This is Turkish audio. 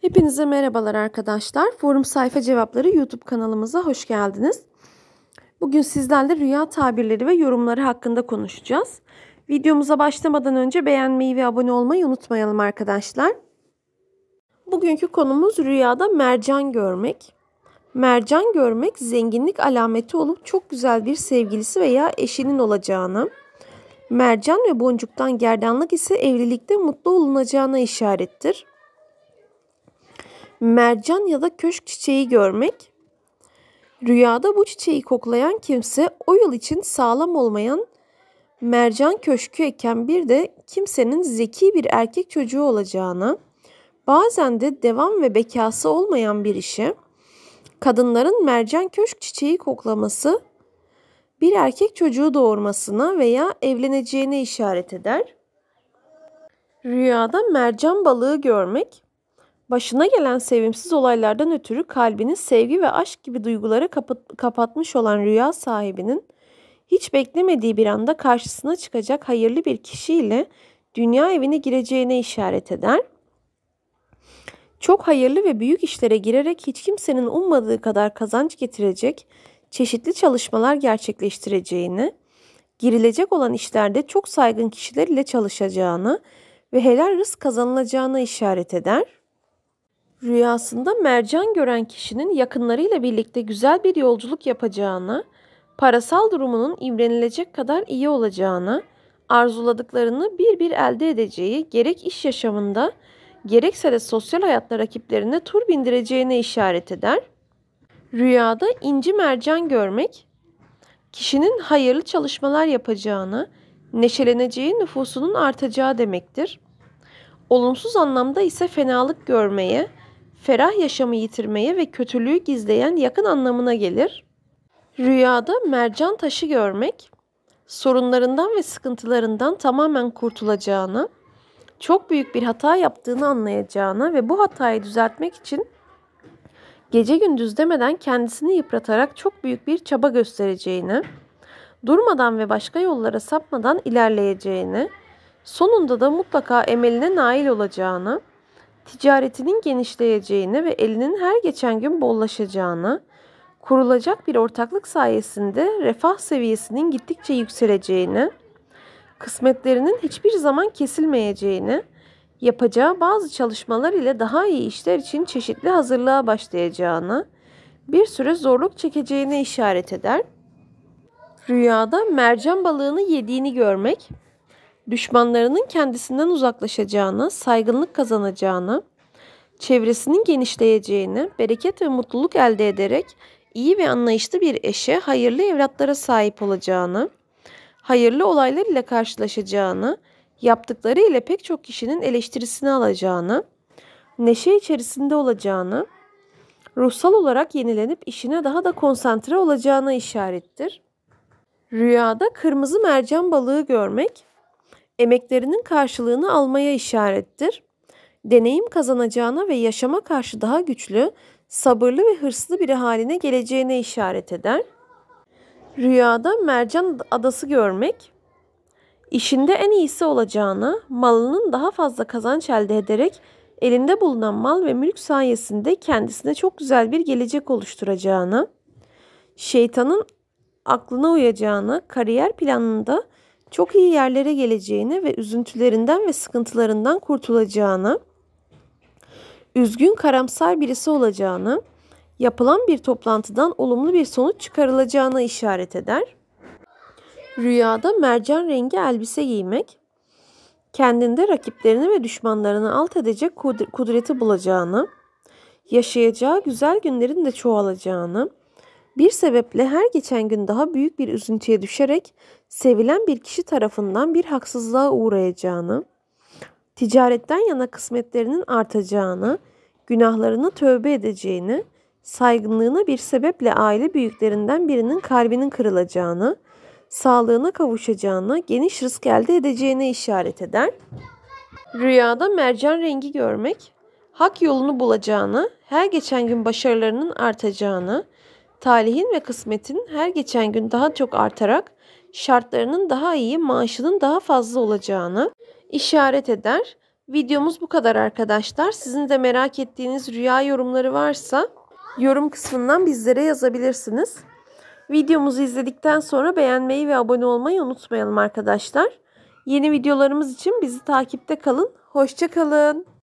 Hepinize merhabalar arkadaşlar. Forum Sayfa Cevapları YouTube kanalımıza hoş geldiniz. Bugün sizlerle rüya tabirleri ve yorumları hakkında konuşacağız. Videomuza başlamadan önce beğenmeyi ve abone olmayı unutmayalım arkadaşlar. Bugünkü konumuz rüyada mercan görmek. Mercan görmek zenginlik alameti olup çok güzel bir sevgilisi veya eşinin olacağını, mercan ve boncuktan gerdanlık ise evlilikte mutlu olunacağına işarettir mercan ya da köşk çiçeği görmek. Rüyada bu çiçeği koklayan kimse o yıl için sağlam olmayan mercan köşkü eken bir de kimsenin zeki bir erkek çocuğu olacağına, bazen de devam ve bekası olmayan bir işe, kadınların mercan köşk çiçeği koklaması bir erkek çocuğu doğurmasına veya evleneceğine işaret eder. Rüyada mercan balığı görmek başına gelen sevimsiz olaylardan ötürü kalbini sevgi ve aşk gibi duygulara kapat kapatmış olan rüya sahibinin hiç beklemediği bir anda karşısına çıkacak hayırlı bir kişiyle dünya evine gireceğine işaret eder. Çok hayırlı ve büyük işlere girerek hiç kimsenin ummadığı kadar kazanç getirecek, çeşitli çalışmalar gerçekleştireceğini, girilecek olan işlerde çok saygın kişiler ile çalışacağını ve helal rızk kazanılacağına işaret eder. Rüyasında mercan gören kişinin yakınlarıyla birlikte güzel bir yolculuk yapacağına, parasal durumunun imrenilecek kadar iyi olacağına, arzuladıklarını bir bir elde edeceği gerek iş yaşamında gerekse de sosyal hayatta rakiplerine tur bindireceğine işaret eder. Rüyada inci mercan görmek, kişinin hayırlı çalışmalar yapacağını, neşeleneceği nüfusunun artacağı demektir. Olumsuz anlamda ise fenalık görmeye, ferah yaşamı yitirmeye ve kötülüğü gizleyen yakın anlamına gelir. Rüyada mercan taşı görmek, sorunlarından ve sıkıntılarından tamamen kurtulacağını, çok büyük bir hata yaptığını anlayacağına ve bu hatayı düzeltmek için gece gündüz demeden kendisini yıpratarak çok büyük bir çaba göstereceğini, durmadan ve başka yollara sapmadan ilerleyeceğini, sonunda da mutlaka emeline nail olacağını, ticaretinin genişleyeceğini ve elinin her geçen gün bollaşacağını, kurulacak bir ortaklık sayesinde refah seviyesinin gittikçe yükseleceğini, kısmetlerinin hiçbir zaman kesilmeyeceğini, yapacağı bazı çalışmalar ile daha iyi işler için çeşitli hazırlığa başlayacağını, bir süre zorluk çekeceğini işaret eder. Rüyada mercan balığını yediğini görmek, düşmanlarının kendisinden uzaklaşacağını, saygınlık kazanacağını, çevresinin genişleyeceğini, bereket ve mutluluk elde ederek iyi ve anlayışlı bir eşe, hayırlı evlatlara sahip olacağını, hayırlı olaylar ile karşılaşacağını, yaptıkları ile pek çok kişinin eleştirisini alacağını, neşe içerisinde olacağını, ruhsal olarak yenilenip işine daha da konsantre olacağına işarettir. Rüyada kırmızı mercan balığı görmek, emeklerinin karşılığını almaya işarettir. Deneyim kazanacağına ve yaşama karşı daha güçlü, sabırlı ve hırslı biri haline geleceğine işaret eder. Rüyada mercan adası görmek, işinde en iyisi olacağına, malının daha fazla kazanç elde ederek elinde bulunan mal ve mülk sayesinde kendisine çok güzel bir gelecek oluşturacağını, şeytanın aklına uyacağını, kariyer planında çok iyi yerlere geleceğini ve üzüntülerinden ve sıkıntılarından kurtulacağını, üzgün karamsar birisi olacağını, yapılan bir toplantıdan olumlu bir sonuç çıkarılacağını işaret eder. Rüyada mercan rengi elbise giymek, kendinde rakiplerini ve düşmanlarını alt edecek kudreti bulacağını, yaşayacağı güzel günlerin de çoğalacağını, bir sebeple her geçen gün daha büyük bir üzüntüye düşerek sevilen bir kişi tarafından bir haksızlığa uğrayacağını, ticaretten yana kısmetlerinin artacağını, günahlarına tövbe edeceğini, saygınlığına bir sebeple aile büyüklerinden birinin kalbinin kırılacağını, sağlığına kavuşacağını, geniş rızk elde edeceğine işaret eder. Rüyada mercan rengi görmek, hak yolunu bulacağını, her geçen gün başarılarının artacağını, Talihin ve kısmetin her geçen gün daha çok artarak şartlarının daha iyi, maaşının daha fazla olacağını işaret eder. Videomuz bu kadar arkadaşlar. Sizin de merak ettiğiniz rüya yorumları varsa yorum kısmından bizlere yazabilirsiniz. Videomuzu izledikten sonra beğenmeyi ve abone olmayı unutmayalım arkadaşlar. Yeni videolarımız için bizi takipte kalın. Hoşçakalın.